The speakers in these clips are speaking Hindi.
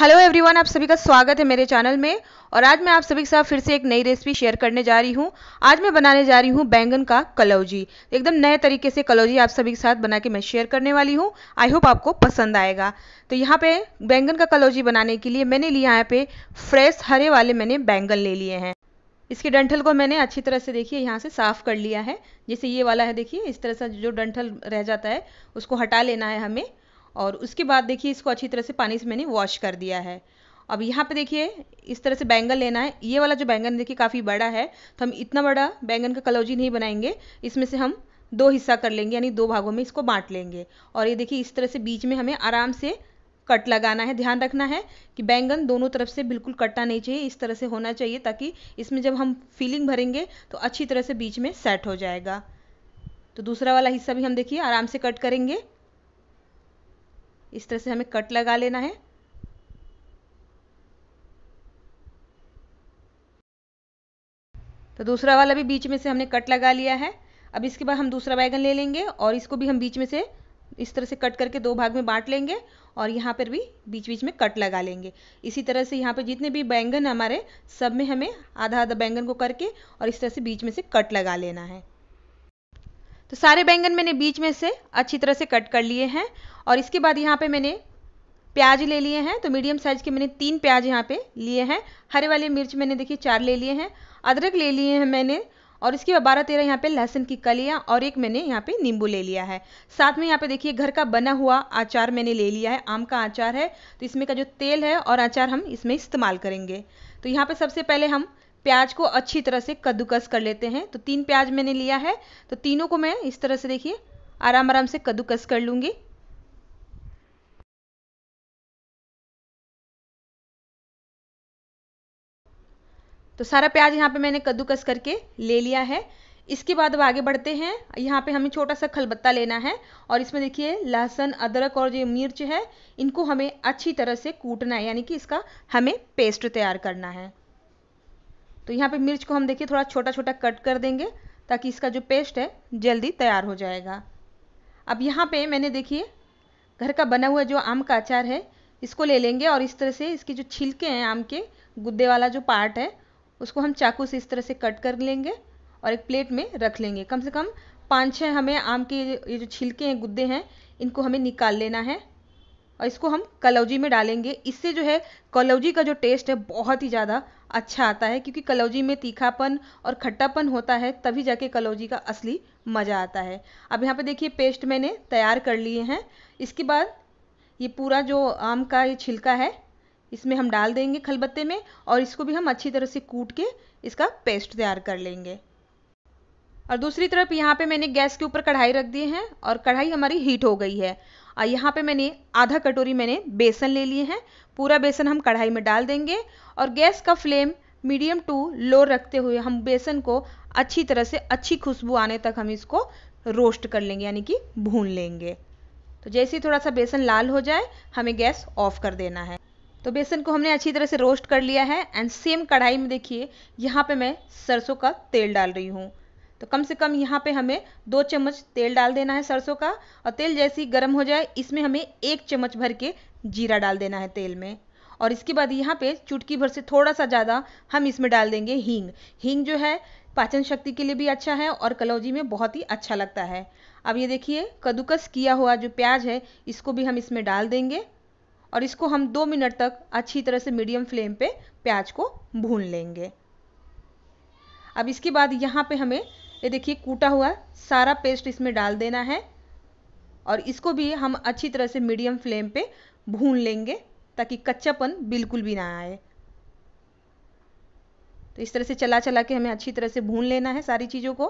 हेलो एवरीवन आप सभी का स्वागत है मेरे चैनल में और आज मैं आप सभी के साथ फिर से एक नई रेसिपी शेयर करने जा रही हूँ आज मैं बनाने जा रही हूँ बैंगन का कलौजी एकदम नए तरीके से कलौजी आप सभी के साथ बना के मैं शेयर करने वाली हूँ आई होप आपको पसंद आएगा तो यहाँ पे बैंगन का कलौजी बनाने के लिए मैंने लिया यहाँ पे फ्रेश हरे वाले मैंने बैंगन ले लिए हैं इसके डंठल को मैंने अच्छी तरह से देखिए यहाँ से साफ़ कर लिया है जैसे ये वाला है देखिए इस तरह से जो डंठल रह जाता है उसको हटा लेना है हमें और उसके बाद देखिए इसको अच्छी तरह से पानी से मैंने वॉश कर दिया है अब यहाँ पे देखिए इस तरह से बैंगन लेना है ये वाला जो बैंगन देखिए काफ़ी बड़ा है तो हम इतना बड़ा बैंगन का कलौजी नहीं बनाएंगे इसमें से हम दो हिस्सा कर लेंगे यानी दो भागों में इसको बांट लेंगे और ये देखिए इस तरह से बीच में हमें आराम से कट लगाना है ध्यान रखना है कि बैंगन दोनों तरफ से बिल्कुल कटना नहीं चाहिए इस तरह से होना चाहिए ताकि इसमें जब हम फीलिंग भरेंगे तो अच्छी तरह से बीच में सेट हो जाएगा तो दूसरा वाला हिस्सा भी हम देखिए आराम से कट करेंगे इस तरह से हमें कट लगा लेना है तो दूसरा वाला भी बीच में से हमने कट लगा लिया है अब इसके बाद हम दूसरा बैगन ले लेंगे और इसको भी हम बीच में से इस तरह से कट करके दो भाग में बांट लेंगे और यहाँ पर भी बीच बीच में कट लगा लेंगे इसी तरह से यहाँ पर जितने भी बैंगन हमारे सब में हमें आधा आधा बैंगन को करके और इस तरह से बीच में से कट लगा लेना है तो सारे बैंगन मैंने बीच में से अच्छी तरह से कट कर लिए हैं और इसके बाद यहाँ पे मैंने प्याज ले लिए हैं तो मीडियम साइज के मैंने तीन प्याज यहाँ पे लिए हैं हरे वाले मिर्च मैंने देखिए चार ले लिए हैं अदरक ले लिए हैं मैंने और इसके बाद बारह तेरह यहाँ पे लहसुन की कलियाँ और एक मैंने यहाँ पे नींबू ले लिया है साथ में यहाँ पे देखिए घर का बना हुआ आचार मैंने ले लिया है आम का आचार है तो इसमें का जो तेल है और आचार हम इसमें इस्तेमाल करेंगे तो यहाँ पे सबसे पहले हम प्याज को अच्छी तरह से कद्दूकस कर लेते हैं तो तीन प्याज मैंने लिया है तो तीनों को मैं इस तरह से देखिए आराम आराम से कद्दूकस कर लूँगी तो सारा प्याज यहाँ पे मैंने कद्दूकस करके ले लिया है इसके बाद अब आगे बढ़ते हैं यहाँ पे हमें छोटा सा खलबत्ता लेना है और इसमें देखिए लहसुन अदरक और जो मिर्च है इनको हमें अच्छी तरह से कूटना है यानी कि इसका हमें पेस्ट तैयार करना है तो यहाँ पे मिर्च को हम देखिए थोड़ा छोटा छोटा कट कर देंगे ताकि इसका जो पेस्ट है जल्दी तैयार हो जाएगा अब यहाँ पे मैंने देखिए घर का बना हुआ जो आम का अचार है इसको ले लेंगे और इस तरह से इसके जो छिलके हैं आम के गुद्दे वाला जो पार्ट है उसको हम चाकू से इस तरह से कट कर लेंगे और एक प्लेट में रख लेंगे कम से कम पाँच छः हमें आम के ये जो छिलके हैं गुद्दे हैं इनको हमें निकाल लेना है और इसको हम कलौजी में डालेंगे इससे जो है कलौजी का जो टेस्ट है बहुत ही ज़्यादा अच्छा आता है क्योंकि कलौजी में तीखापन और खट्टापन होता है तभी जाके कलौजी का असली मज़ा आता है अब यहाँ पे देखिए पेस्ट मैंने तैयार कर लिए हैं इसके बाद ये पूरा जो आम का ये छिलका है इसमें हम डाल देंगे खलबत्ते में और इसको भी हम अच्छी तरह से कूट के इसका पेस्ट तैयार कर लेंगे और दूसरी तरफ यहाँ पे मैंने गैस के ऊपर कढ़ाई रख दी है और कढ़ाई हमारी हीट हो गई है और यहाँ पे मैंने आधा कटोरी मैंने बेसन ले लिए हैं पूरा बेसन हम कढ़ाई में डाल देंगे और गैस का फ्लेम मीडियम टू लो रखते हुए हम बेसन को अच्छी तरह से अच्छी खुशबू आने तक हम इसको रोस्ट कर लेंगे यानी कि भून लेंगे तो जैसे ही थोड़ा सा बेसन लाल हो जाए हमें गैस ऑफ कर देना है तो बेसन को हमने अच्छी तरह से रोस्ट कर लिया है एंड सेम कढ़ाई में देखिए यहाँ पे मैं सरसों का तेल डाल रही हूँ तो कम से कम यहाँ पे हमें दो चम्मच तेल डाल देना है सरसों का और तेल जैसे ही गर्म हो जाए इसमें हमें एक चम्मच भर के जीरा डाल देना है तेल में और इसके बाद यहाँ पे चुटकी भर से थोड़ा सा ज़्यादा हम इसमें डाल देंगे हींग हींग जो है पाचन शक्ति के लिए भी अच्छा है और कलौजी में बहुत ही अच्छा लगता है अब ये देखिए कद्दूकस किया हुआ जो प्याज है इसको भी हम इसमें डाल देंगे और इसको हम दो मिनट तक अच्छी तरह से मीडियम फ्लेम पे प्याज को भून लेंगे अब इसके बाद यहाँ पे हमें ये देखिए कूटा हुआ सारा पेस्ट इसमें डाल देना है और इसको भी हम अच्छी तरह से मीडियम फ्लेम पे भून लेंगे ताकि कच्चापन बिल्कुल भी ना आए तो इस तरह से चला चला के हमें अच्छी तरह से भून लेना है सारी चीज़ों को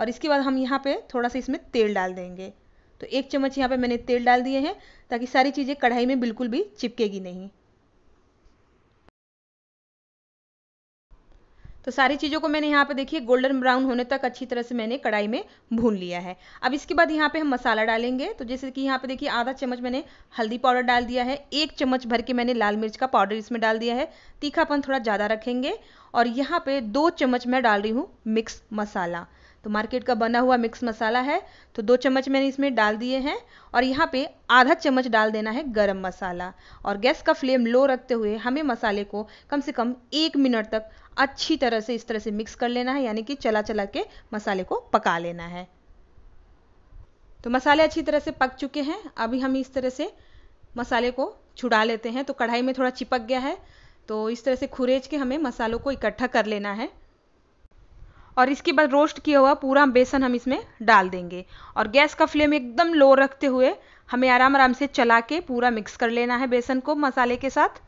और इसके बाद हम यहाँ पे थोड़ा सा इसमें तेल डाल देंगे तो एक चम्मच यहाँ पे मैंने तेल डाल दिए हैं ताकि सारी चीज़ें कढ़ाई में बिल्कुल भी चिपकेगी नहीं तो सारी चीज़ों को मैंने यहाँ पे देखिए गोल्डन ब्राउन होने तक अच्छी तरह से मैंने कढ़ाई में भून लिया है अब इसके बाद यहाँ पे हम मसाला डालेंगे तो जैसे कि यहाँ पे देखिए आधा चम्मच मैंने हल्दी पाउडर डाल दिया है एक चम्मच भर के मैंने लाल मिर्च का पाउडर इसमें डाल दिया है तीखापन थोड़ा ज़्यादा रखेंगे और यहाँ पे दो चम्मच मैं डाल रही हूँ मिक्स मसाला तो मार्केट का बना हुआ मिक्स मसाला है तो दो चम्मच मैंने इसमें डाल दिए हैं और यहाँ पे आधा चम्मच डाल देना है गरम मसाला और गैस का फ्लेम लो रखते हुए हमें मसाले को कम से कम एक मिनट तक अच्छी तरह से इस तरह से मिक्स कर लेना है यानी कि चला चला के मसाले को पका लेना है तो मसाले अच्छी तरह से पक चुके हैं अभी हम इस तरह से मसाले को छुड़ा लेते हैं तो कढ़ाई में थोड़ा चिपक गया है तो इस तरह से खुरेज के हमें मसालों को इकट्ठा कर लेना है और इसके बाद रोस्ट किया हुआ पूरा बेसन हम इसमें डाल देंगे और गैस का फ्लेम एकदम लो रखते हुए हमें आराम आराम से चला के पूरा मिक्स कर लेना है बेसन को मसाले के साथ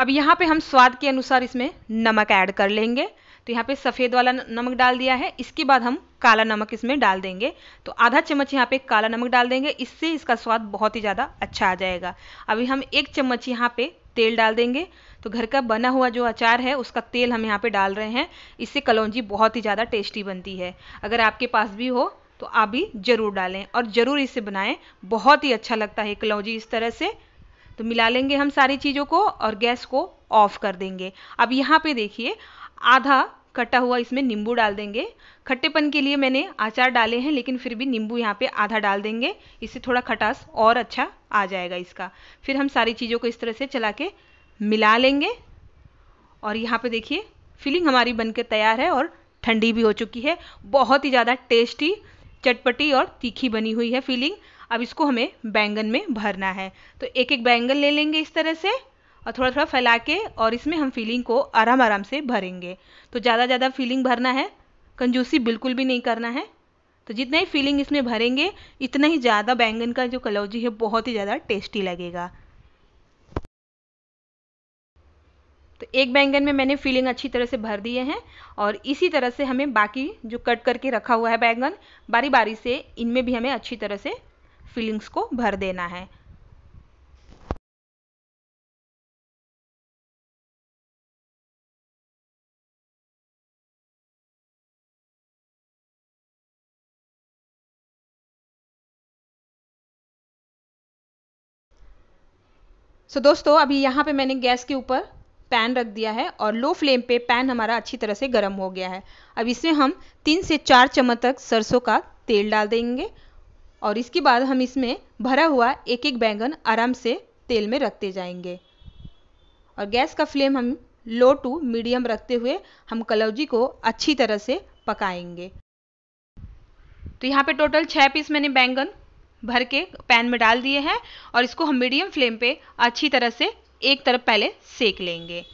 अब यहाँ पे हम स्वाद के अनुसार इसमें नमक ऐड कर लेंगे तो यहाँ पे सफ़ेद वाला नमक डाल दिया है इसके बाद हम काला नमक इसमें डाल देंगे तो आधा चम्मच यहाँ पे काला नमक डाल देंगे इससे इसका स्वाद बहुत ही ज़्यादा अच्छा आ जाएगा अभी हम एक चम्मच यहाँ पे तेल डाल देंगे तो घर का बना हुआ जो अचार है उसका तेल हम यहाँ पे डाल रहे हैं इससे कलौजी बहुत ही ज़्यादा टेस्टी बनती है अगर आपके पास भी हो तो आप भी ज़रूर डालें और ज़रूर इसे बनाएं बहुत ही अच्छा लगता है कलौजी इस तरह से तो मिला लेंगे हम सारी चीज़ों को और गैस को ऑफ कर देंगे अब यहाँ पे देखिए आधा कटा हुआ इसमें नींबू डाल देंगे खट्टेपन के लिए मैंने अचार डाले हैं लेकिन फिर भी नींबू यहाँ पे आधा डाल देंगे इससे थोड़ा खटास और अच्छा आ जाएगा इसका फिर हम सारी चीज़ों को इस तरह से चला के मिला लेंगे और यहाँ पे देखिए फिलिंग हमारी बनकर तैयार है और ठंडी भी हो चुकी है बहुत ही ज़्यादा टेस्टी चटपटी और तीखी बनी हुई है फिलिंग अब इसको हमें बैंगन में भरना है तो एक एक बैंगन ले लेंगे इस तरह से और थोड़ा थोड़ा फैला के और इसमें हम फीलिंग को आराम आराम से भरेंगे तो ज़्यादा ज़्यादा फीलिंग भरना है कंजूसी बिल्कुल भी नहीं करना है तो जितना ही फीलिंग इसमें भरेंगे इतना ही ज़्यादा बैंगन का जो कलौजी है बहुत ही ज़्यादा टेस्टी लगेगा तो एक बैंगन में मैंने फीलिंग अच्छी तरह से भर दिए हैं और इसी तरह से हमें बाकी जो कट करके रखा हुआ है बैंगन बारी बारी से इनमें भी हमें अच्छी तरह से फीलिंग्स को भर देना है सो so, दोस्तों अभी यहाँ पे मैंने गैस के ऊपर पैन रख दिया है और लो फ्लेम पे पैन हमारा अच्छी तरह से गर्म हो गया है अब इसमें हम तीन से चार चम्मच तक सरसों का तेल डाल देंगे और इसके बाद हम इसमें भरा हुआ एक एक बैंगन आराम से तेल में रखते जाएंगे और गैस का फ्लेम हम लो टू मीडियम रखते हुए हम कलौजी को अच्छी तरह से पकाएंगे तो यहाँ पे टोटल छः पीस मैंने बैंगन भर के पैन में डाल दिए हैं और इसको हम मीडियम फ्लेम पे अच्छी तरह से एक तरफ पहले सेक लेंगे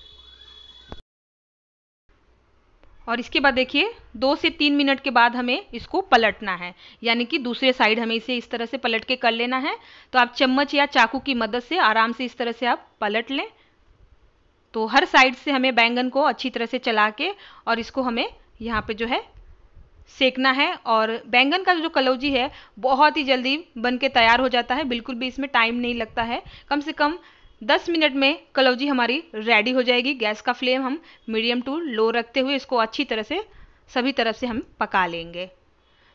और इसके बाद देखिए दो से तीन मिनट के बाद हमें इसको पलटना है यानी कि दूसरे साइड हमें इसे इस तरह से पलट के कर लेना है तो आप चम्मच या चाकू की मदद से आराम से इस तरह से आप पलट लें तो हर साइड से हमें बैंगन को अच्छी तरह से चला के और इसको हमें यहाँ पे जो है सेकना है और बैंगन का जो कलौजी है बहुत ही जल्दी बन के तैयार हो जाता है बिल्कुल भी इसमें टाइम नहीं लगता है कम से कम 10 मिनट में कलौजी हमारी रेडी हो जाएगी गैस का फ्लेम हम मीडियम टू लो रखते हुए इसको अच्छी तरह से सभी तरफ से हम पका लेंगे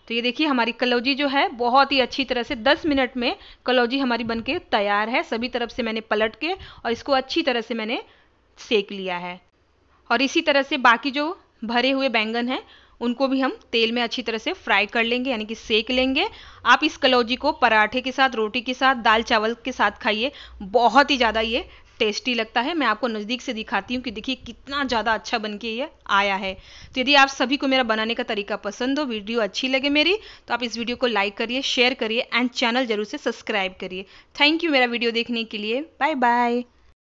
तो ये देखिए हमारी कलौजी जो है बहुत ही अच्छी तरह से 10 मिनट में कलौजी हमारी बनके तैयार है सभी तरफ से मैंने पलट के और इसको अच्छी तरह से मैंने सेक लिया है और इसी तरह से बाकी जो भरे हुए बैंगन हैं उनको भी हम तेल में अच्छी तरह से फ्राई कर लेंगे यानी कि सेक लेंगे आप इस कलौजी को पराठे के साथ रोटी के साथ दाल चावल के साथ खाइए बहुत ही ज़्यादा ये टेस्टी लगता है मैं आपको नज़दीक से दिखाती हूँ कि देखिए कितना ज़्यादा अच्छा बन के ये आया है तो यदि आप सभी को मेरा बनाने का तरीका पसंद हो वीडियो अच्छी लगे मेरी तो आप इस वीडियो को लाइक करिए शेयर करिए एंड चैनल जरूर से सब्सक्राइब करिए थैंक यू मेरा वीडियो देखने के लिए बाय बाय